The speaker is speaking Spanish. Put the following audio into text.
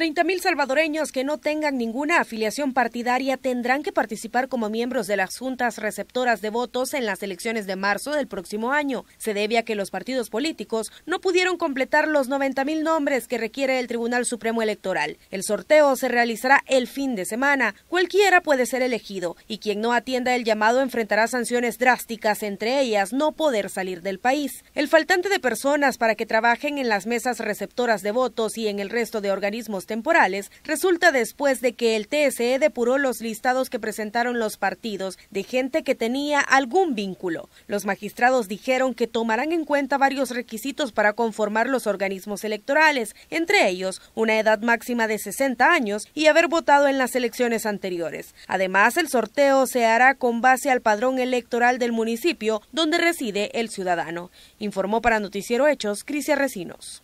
30.000 salvadoreños que no tengan ninguna afiliación partidaria tendrán que participar como miembros de las juntas receptoras de votos en las elecciones de marzo del próximo año. Se debe a que los partidos políticos no pudieron completar los 90.000 nombres que requiere el Tribunal Supremo Electoral. El sorteo se realizará el fin de semana. Cualquiera puede ser elegido y quien no atienda el llamado enfrentará sanciones drásticas, entre ellas no poder salir del país. El faltante de personas para que trabajen en las mesas receptoras de votos y en el resto de organismos temporales resulta después de que el TSE depuró los listados que presentaron los partidos de gente que tenía algún vínculo. Los magistrados dijeron que tomarán en cuenta varios requisitos para conformar los organismos electorales, entre ellos una edad máxima de 60 años y haber votado en las elecciones anteriores. Además, el sorteo se hará con base al padrón electoral del municipio donde reside el ciudadano. Informó para Noticiero Hechos Crisia Recinos.